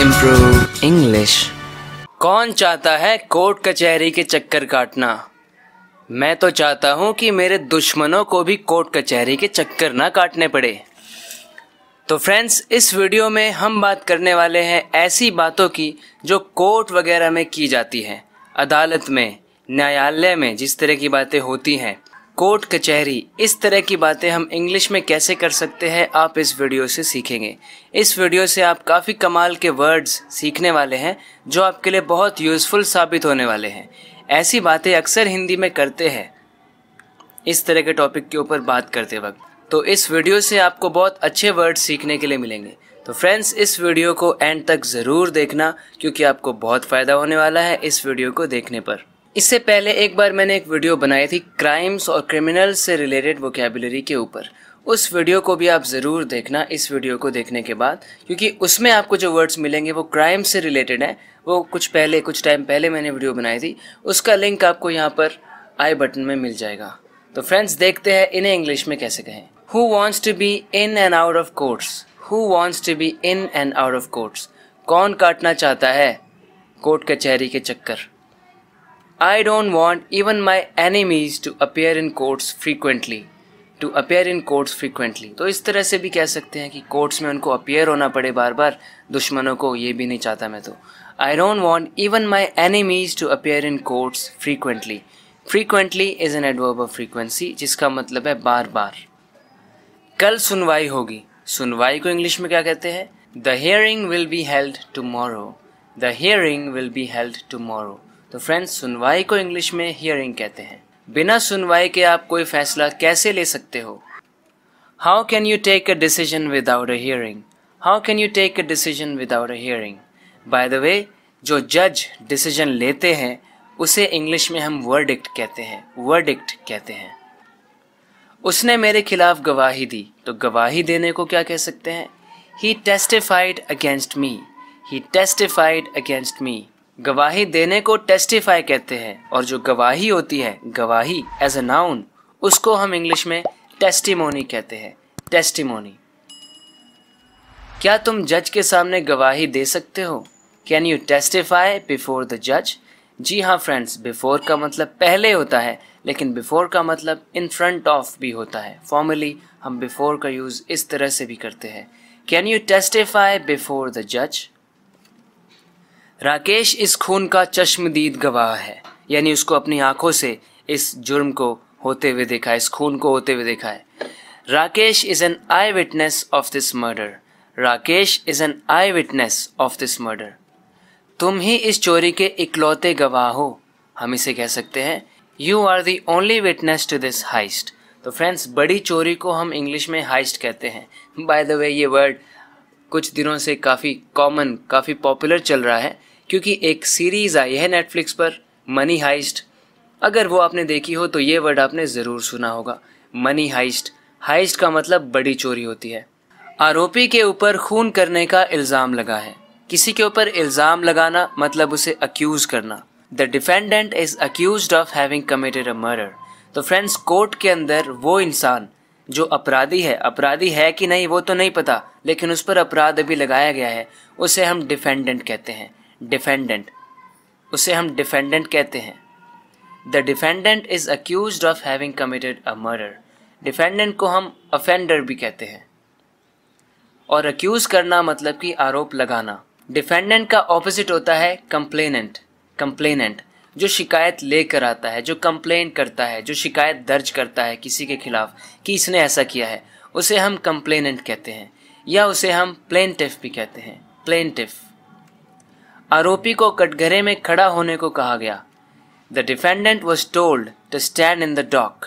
improve English. कौन चाहता है कोर्ट कचहरी के चक्कर काटना मैं तो चाहता हूँ कि मेरे दुश्मनों को भी कोर्ट कचहरी के चक्कर ना काटने पड़े तो फ्रेंड्स इस वीडियो में हम बात करने वाले हैं ऐसी बातों की जो कोर्ट वगैरह में की जाती है अदालत में न्यायालय में जिस तरह की बातें होती हैं कोर्ट कचहरी इस तरह की बातें हम इंग्लिश में कैसे कर सकते हैं आप इस वीडियो से सीखेंगे इस वीडियो से आप काफ़ी कमाल के वर्ड्स सीखने वाले हैं जो आपके लिए बहुत यूज़फुल साबित होने वाले हैं ऐसी बातें अक्सर हिंदी में करते हैं इस तरह के टॉपिक के ऊपर बात करते वक्त तो इस वीडियो से आपको बहुत अच्छे वर्ड्स सीखने के लिए मिलेंगे तो फ्रेंड्स इस वीडियो को एंड तक ज़रूर देखना क्योंकि आपको बहुत फ़ायदा होने वाला है इस वीडियो को देखने पर इससे पहले एक बार मैंने एक वीडियो बनाई थी क्राइम्स और क्रिमिनल से रिलेटेड वोकेबलरी के ऊपर उस वीडियो को भी आप ज़रूर देखना इस वीडियो को देखने के बाद क्योंकि उसमें आपको जो वर्ड्स मिलेंगे वो क्राइम से रिलेटेड हैं वो कुछ पहले कुछ टाइम पहले मैंने वीडियो बनाई थी उसका लिंक आपको यहाँ पर आई बटन में मिल जाएगा तो फ्रेंड्स देखते हैं इन्हें इंग्लिश में कैसे कहें who wants to be in and out of courts who wants to be in and out of courts कौन काटना चाहता है कोर्ट कचहरी के चक्कर I don't want even my enemies to appear in courts frequently to appear in courts frequently तो इस तरह से भी कह सकते हैं कि कोर्ट्स में उनको अपेयर होना पड़े बार बार दुश्मनों को ये भी नहीं चाहता मैं तो I don't want even my enemies to appear in courts frequently frequently is an adverb of frequency जिसका मतलब है बार बार कल सुनवाई होगी सुनवाई को इंग्लिश में क्या कहते हैं the hearing will be held tomorrow the hearing will be held tomorrow तो फ्रेंड्स सुनवाई को इंग्लिश में हियरिंग कहते हैं बिना सुनवाई के आप कोई फैसला कैसे ले सकते हो how can you take a decision without a hearing how can you take a decision without a hearing by the way जो जज डिसीजन लेते हैं उसे इंग्लिश में हम वर्डिक्ट कहते हैं वर्डिक्ट कहते हैं उसने मेरे खिलाफ गवाही दी तो गवाही देने को क्या कह सकते हैं he testified against me he testified against me गवाही देने को टेस्टिफाई कहते हैं और जो गवाही होती है गवाही एज अ नाउन उसको हम इंग्लिश में टेस्टिमोनी कहते हैं टेस्टिमोनी क्या तुम जज के सामने गवाही दे सकते हो can you testify before the जज जी हाँ फ्रेंड्स बिफोर का मतलब पहले होता है लेकिन बिफोर का मतलब इन फ्रंट ऑफ भी होता है फॉर्मली हम बिफोर का यूज़ इस तरह से भी करते हैं can you testify before the जज राकेश इस खून का चश्मदीद गवाह है यानी उसको अपनी आंखों से इस जुर्म को होते हुए देखा है इस खून को होते हुए देखा है Rakesh is an eyewitness of this murder Rakesh is an eyewitness of this murder तुम ही इस चोरी के इकलौते गवाह हो हम इसे कह सकते हैं you are the only witness to this heist तो फ्रेंड्स बड़ी चोरी को हम इंग्लिश में हाइस्ट कहते हैं बाय द वे ये वर्ड कुछ दिनों से काफ़ी कॉमन काफ़ी पॉपुलर चल रहा है क्योंकि एक सीरीज़ आई है नेटफ्लिक्स पर मनी हाइस्ट अगर वो आपने देखी हो तो ये वर्ड आपने ज़रूर सुना होगा मनी हाइस्ट हाइस्ट का मतलब बड़ी चोरी होती है आरोपी के ऊपर खून करने का इल्ज़ाम लगा है किसी के ऊपर इल्ज़ाम लगाना मतलब उसे अक्यूज़ करना the defendant is accuse of having committed a murder तो फ्रेंड्स कोर्ट के अंदर वो इंसान जो अपराधी है अपराधी है कि नहीं वो तो नहीं पता लेकिन उस पर अपराध अभी लगाया गया है उसे हम डिफेंडेंट कहते हैं डिफेंडेंट उसे हम डिफेंडेंट कहते हैं the defendant is accuse of having committed a murder defendant को हम अफेंडर भी कहते हैं और अक्यूज़ करना मतलब कि आरोप लगाना डिफेंडेंट का ऑपोजिट होता है कंप्लेनेंट कंप्लेनेंट जो शिकायत लेकर आता है जो कंप्लेन करता है जो शिकायत दर्ज करता है किसी के खिलाफ कि इसने ऐसा किया है उसे हम कंप्लेनेंट कहते हैं या उसे हम प्लेनटिफ भी कहते हैं प्लेनटिफ आरोपी को कटघरे में खड़ा होने को कहा गया the defendant was told to stand in the dock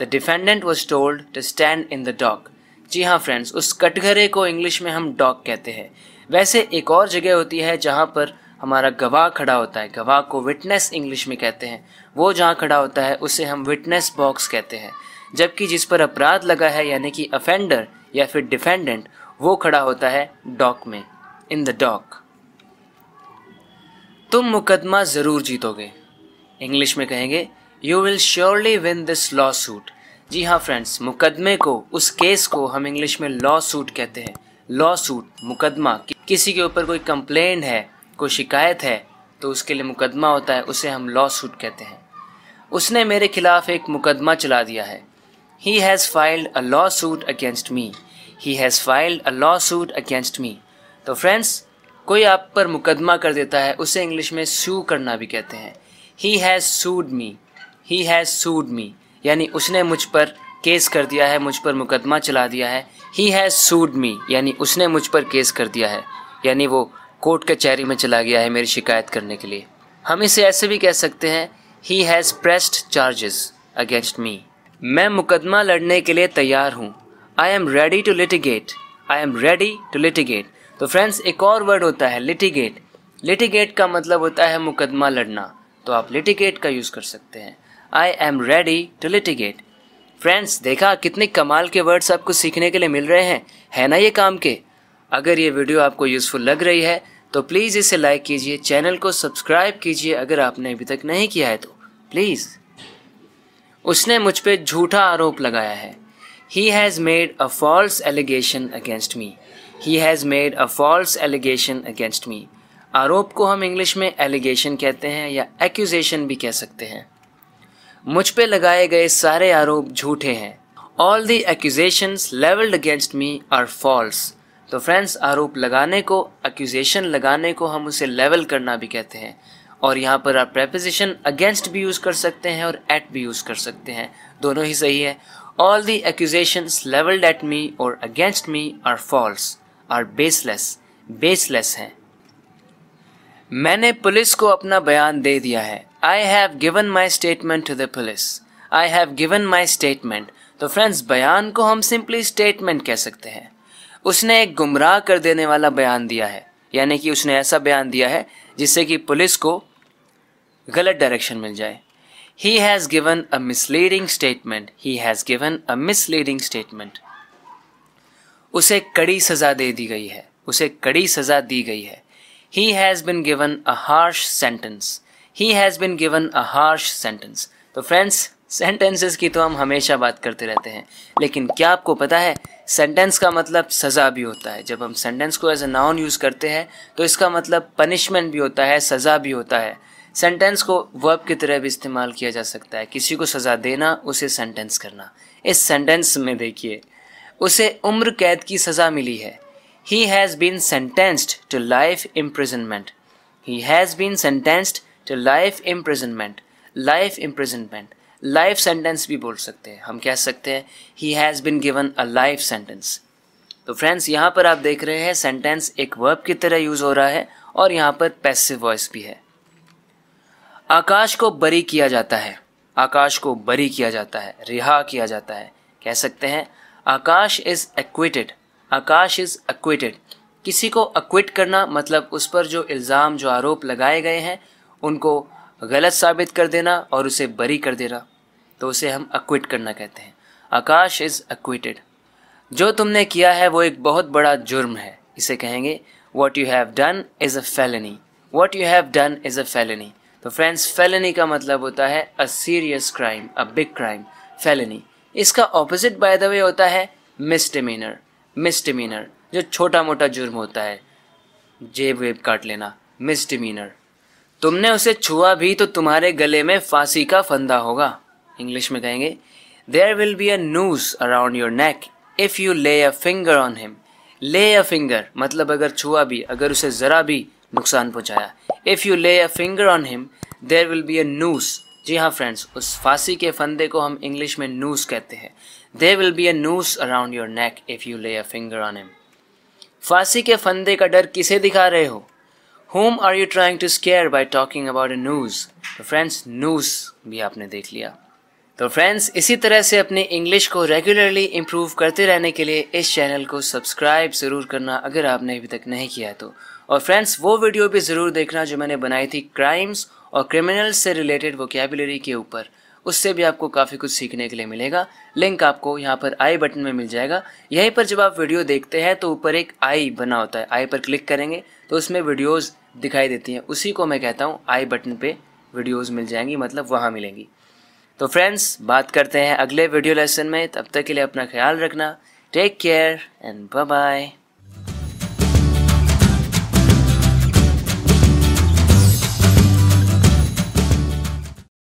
the defendant was told to stand in the dock जी हाँ फ्रेंड्स उस कटघरे को इंग्लिश में हम डॉक कहते हैं वैसे एक और जगह होती है जहाँ पर हमारा गवाह खड़ा होता है गवाह को विटनेस इंग्लिश में कहते हैं वो जहाँ खड़ा होता है उसे हम विटनेस बॉक्स कहते हैं जबकि जिस पर अपराध लगा है यानी कि अफेंडर या फिर डिफेंडेंट वो खड़ा होता है डॉक में इन द डॉक तुम मुकदमा ज़रूर जीतोगे इंग्लिश में कहेंगे you will surely win this lawsuit जी हाँ फ्रेंड्स मुकदमे को उस केस को हम इंग्लिश में लॉ सूट कहते हैं लॉ सूट मुकदमा कि, किसी के ऊपर कोई कंप्लेन है कोई शिकायत है तो उसके लिए मुकदमा होता है उसे हम लॉ सूट कहते हैं उसने मेरे खिलाफ एक मुकदमा चला दिया है he has filed a lawsuit against me he has filed a lawsuit against me तो फ्रेंड्स कोई आप पर मुकदमा कर देता है उसे इंग्लिश में सू करना भी कहते हैं he has sued me he has सूड मी यानी उसने मुझ पर केस कर दिया है मुझ पर मुकदमा चला दिया है ही हैज़ सूड मी यानी उसने मुझ पर केस कर दिया है यानी वो कोर्ट कचहरी में चला गया है मेरी शिकायत करने के लिए हम इसे ऐसे भी कह सकते हैं he has pressed charges against me मैं मुकदमा लड़ने के लिए तैयार हूँ I am ready to litigate I am ready to litigate तो फ्रेंड्स एक और वर्ड होता है लिटिगेट लिटिगेट का मतलब होता है मुकदमा लड़ना तो आप लिटिगेट का यूज़ कर सकते हैं I am ready to litigate friends देखा कितने कमाल के वर्ड्स आपको सीखने के लिए मिल रहे हैं है ना ये काम के अगर ये वीडियो आपको यूज़फुल लग रही है तो प्लीज़ इसे लाइक कीजिए चैनल को सब्सक्राइब कीजिए अगर आपने अभी तक नहीं किया है तो प्लीज़ उसने मुझ पर झूठा आरोप लगाया है he has made a false allegation against me he has made a false allegation against me आरोप को हम इंग्लिश में एलिगेशन कहते हैं या एक्यूजेशन भी कह सकते हैं मुझ पे लगाए गए सारे आरोप झूठे हैं all the accusations levelled against me are false तो फ्रेंड्स आरोप लगाने को एक्यूजेशन लगाने को हम उसे लेवल करना भी कहते हैं और यहाँ पर आप प्रेपोजिशन अगेंस्ट भी यूज़ कर सकते हैं और एट भी यूज़ कर सकते हैं दोनों ही सही है all the accusations levelled at me और against me are false are baseless baseless हैं मैंने पुलिस को अपना बयान दे दिया है I have given my statement to the police I have given my statement तो फ्रेंड्स बयान को हम सिंपली स्टेटमेंट कह सकते हैं उसने एक गुमराह कर देने वाला बयान दिया है यानी कि उसने ऐसा बयान दिया है जिससे कि पुलिस को गलत डायरेक्शन मिल जाए he has given a misleading statement he has given a misleading statement उसे कड़ी सजा दे दी गई है उसे कड़ी सजा दी गई है he has been given a harsh sentence he has been given a harsh sentence तो फ्रेंड्स सेंटेंसेस की तो हम हमेशा बात करते रहते हैं लेकिन क्या आपको पता है सेंटेंस का मतलब सज़ा भी होता है जब हम सेंटेंस को एज ए नाउन यूज़ करते हैं तो इसका मतलब पनिशमेंट भी होता है सज़ा भी होता है सेंटेंस को वर्ब की तरह भी इस्तेमाल किया जा सकता है किसी को सज़ा देना उसे सेंटेंस करना इस सेंटेंस में देखिए उसे उम्र कैद की सज़ा मिली है he has been sentenced to life imprisonment he has been sentenced to life imprisonment life imprisonment life sentence भी बोल सकते हैं हम कह सकते हैं he has been given a life sentence तो फ्रेंड्स यहाँ पर आप देख रहे हैं सेंटेंस एक वर्ब की तरह यूज़ हो रहा है और यहाँ पर पैसिव वॉइस भी है आकाश को बरी किया जाता है आकाश को बरी किया जाता है रिहा किया जाता है कह सकते हैं Akash is acquitted Akash is acquitted किसी को अक्विट करना मतलब उस पर जो इल्ज़ाम जो आरोप लगाए गए हैं उनको गलत साबित कर देना और उसे बरी कर देना तो उसे हम अक्विट करना कहते हैं आकाश इज़ एक्विटेड जो तुमने किया है वो एक बहुत बड़ा जुर्म है इसे कहेंगे what you have done is a felony what you have done is a felony तो फ्रेंड्स फेलनी का मतलब होता है a serious crime a big crime felony इसका ऑपोजिट बाय द वे होता है मिसडिमिनर मिसडिमिनर जो छोटा मोटा जुर्म होता है जेब वेब काट लेना मिसडिमिनर तुमने उसे छुआ भी तो तुम्हारे गले में फांसी का फंदा होगा इंग्लिश में कहेंगे there will be a noose around your neck if you lay a finger on him ले अ फिंगर मतलब अगर छुआ भी अगर उसे ज़रा भी नुकसान पहुंचाया if you lay a finger on him there will be a noose जी हाँ फ्रेंड्स उस फांसी के फंदे को हम इंग्लिश में नूस कहते हैं there will be a noose around your neck if you lay a finger on him फांसी के फंदे का डर किसे दिखा रहे हो whom are you trying to scare by talking about a noose तो फ्रेंड्स नूस भी आपने देख लिया तो फ्रेंड्स इसी तरह से अपने इंग्लिश को रेगुलरली इम्प्रूव करते रहने के लिए इस चैनल को सब्सक्राइब ज़रूर करना अगर आपने अभी तक नहीं किया तो और फ्रेंड्स वो वीडियो भी ज़रूर देखना जो मैंने बनाई थी क्राइम्स और क्रिमिनल से रिलेटेड वोकेबलरी के ऊपर उससे भी आपको काफ़ी कुछ सीखने के लिए मिलेगा लिंक आपको यहाँ पर आई बटन में मिल जाएगा यहीं पर जब आप वीडियो देखते हैं तो ऊपर एक आई बना होता है आई पर क्लिक करेंगे तो उसमें वीडियोज़ दिखाई देती हैं उसी को मैं कहता हूँ आई बटन पे वीडियोज़ मिल जाएंगी मतलब वहाँ मिलेंगी तो फ्रेंड्स बात करते हैं अगले वीडियो लेसन में तब तक के लिए अपना ख्याल रखना take care and bye bye